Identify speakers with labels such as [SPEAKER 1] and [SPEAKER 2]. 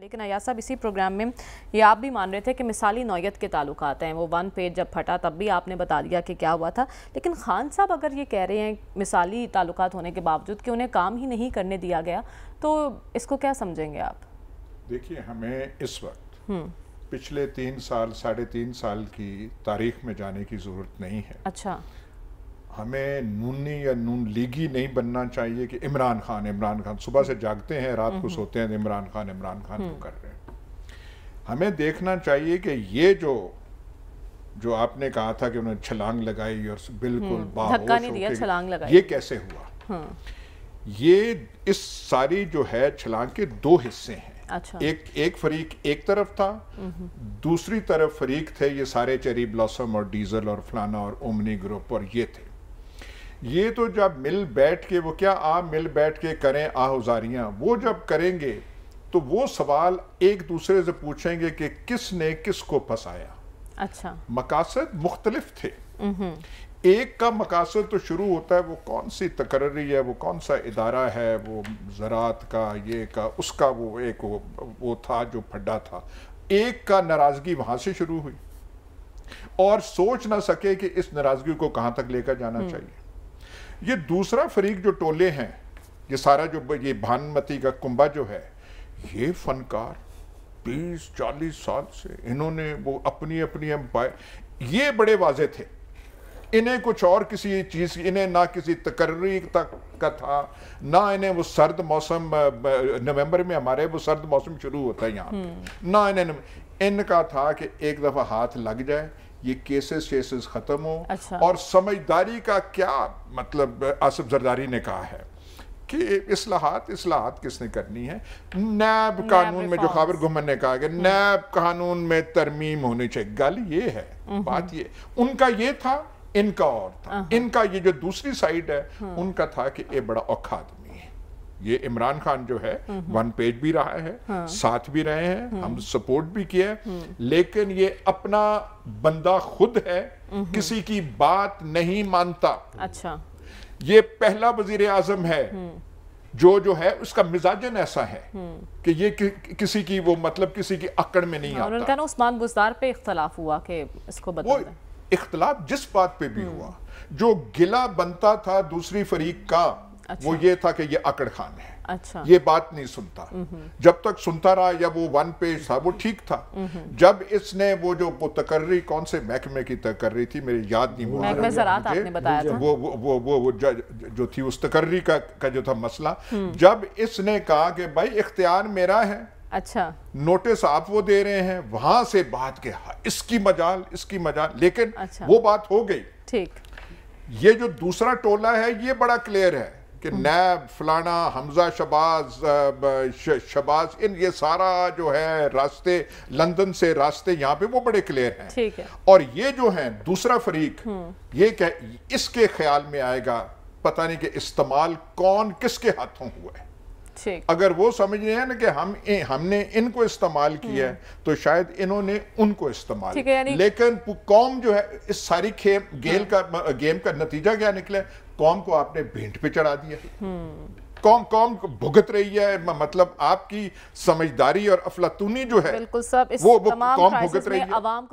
[SPEAKER 1] लेकिन अया साहब इसी प्रोग्राम में ये आप भी मान रहे थे कि मिसाली नौयत के ताल्लुक हैं वो वन पेज जब फटा तब भी आपने बता दिया कि क्या हुआ था लेकिन खान साहब अगर ये कह रहे हैं मिसाली ताल्लुक होने के बावजूद कि उन्हें काम ही नहीं करने दिया गया तो इसको क्या समझेंगे आप देखिए हमें इस वक्त हम्म। पिछले तीन साल साढ़े तीन साल की तारीख में जाने की ज़रूरत नहीं है अच्छा हमें नूनी या नून लीगी नहीं बनना चाहिए कि इमरान खान इमरान खान सुबह से जागते हैं रात को हम्म। सोते हैं इमरान खान इमरान खान तो कर रहे हैं हमें देखना चाहिए कि ये जो जो आपने कहा था कि उन्होंने छलांग लगाई और बिल्कुल हम्म। बाहर छलांग लगाई ये कैसे हुआ ये इस सारी जो है छलांग के दो हिस्से हैं अच्छा। एक एक फरीक एक तरफ था दूसरी तरफ फरीक थे ये सारे चेरी ब्लॉसम और डीजल और फलाना और ओमनी ग्रुप और ये थे ये तो जब मिल बैठ के वो क्या आप मिल बैठ के करें आहुजारियाँ वो जब करेंगे तो वो सवाल एक दूसरे से पूछेंगे कि किसने किसको फंसाया अच्छा मकासद मुख्तलिफ थे हम्म। एक का मकासद तो शुरू होता है वो कौन सी तकर्री है वो कौन सा इदारा है वो ज़रात का ये का उसका वो एक वो, वो था जो फड्डा था एक का नाराज़गी वहाँ से शुरू हुई और सोच ना सके कि इस नाराज़गी को कहाँ तक लेकर जाना हम्म। चाहिए ये दूसरा फरीक जो टोले हैं ये सारा जो ये भानमती का कुंबा जो है ये फनकार बीस चालीस साल से इन्होंने वो अपनी अपनी एम्पायर ये बड़े वाजे थे इन्हें कुछ और किसी चीज़ इन्हें ना किसी तकर्री तक का था ना इन्हें वो सर्द मौसम नवंबर में हमारे वो सर्द मौसम शुरू होता है यहाँ हम्म। ना इन्हें इनका था कि एक दफ़ा हाथ लग जाए ये केसेस शेसेस ख़त्म हो अच्छा। और समझदारी का क्या मतलब आसिफ जरदारी ने कहा है कि इसलाहत इसलाहत किसने करनी है नैब कानून में जो खबर घुमन ने कहा कि हम्म। नैब कानून में तरमीम होनी चाहिए गल ये है हम्म। बात ये उनका ये था इनका और था इनका ये जो दूसरी साइड है हम्म। उनका था कि ये बड़ा औखा ये इमरान खान जो है वन हम्म। पेज भी रहा है हाँ। साथ भी रहे हैं हम्म। हम सपोर्ट भी किया हम्म। लेकिन ये अपना बंदा खुद है किसी की बात नहीं मानता अच्छा ये पहला वजीर आजम है जो जो है उसका मिजाजन ऐसा है कि ये कि, किसी की वो मतलब किसी की अकड़ में नहीं हाँ, आता उस्मान बुजदार पे इख्तलाफ हुआ कि इसको वो इख्तलाफ जिस बात पे भी हुआ जो गिला बनता था दूसरी फरीक का अच्छा। वो ये था कि ये अकड़ खान है अच्छा। ये बात नहीं सुनता हम्म। जब तक सुनता रहा या वो वन पेज था वो ठीक था हम्म। जब इसने वो जो वो तकर्री कौन से महकमे की तकर्री थी मेरी याद नहीं रहा वो वो वो वो, वो जो थी उस तकर्री का, का जो था मसला हम्म। जब इसने कहा कि भाई इख्तियार मेरा है अच्छा नोटिस आप वो दे रहे हैं वहां से बात के हाँ, इसकी मजाल इसकी मजाल लेकिन अच्छा। वो बात हो गई ठीक ये जो दूसरा टोला है ये बड़ा क्लियर है कि नैब फलाना हमजा शबाज शबाज इन ये सारा जो है रास्ते लंदन से रास्ते यहाँ पे वो बड़े क्लियर हैं है। और ये जो है दूसरा फरीक हम्म। ये क्या इसके ख्याल में आएगा पता नहीं कि इस्तेमाल कौन किसके हाथों हुआ है अगर वो समझ रहे हैं ना कि हम हमने इनको इस्तेमाल किया है हम्म। तो शायद इन्होंने उनको इस्तेमाल लेकिन कौम जो है इस सारी खेम गेल हाँ। का गेम का नतीजा क्या निकला कौम को आपने भेंट पे चढ़ा दिया हम्म। कौम कौम भुगत रही है मतलब आपकी समझदारी और अफलातूनी जो है बिल्कुल सब इस वो, वो कौम भुगत रही है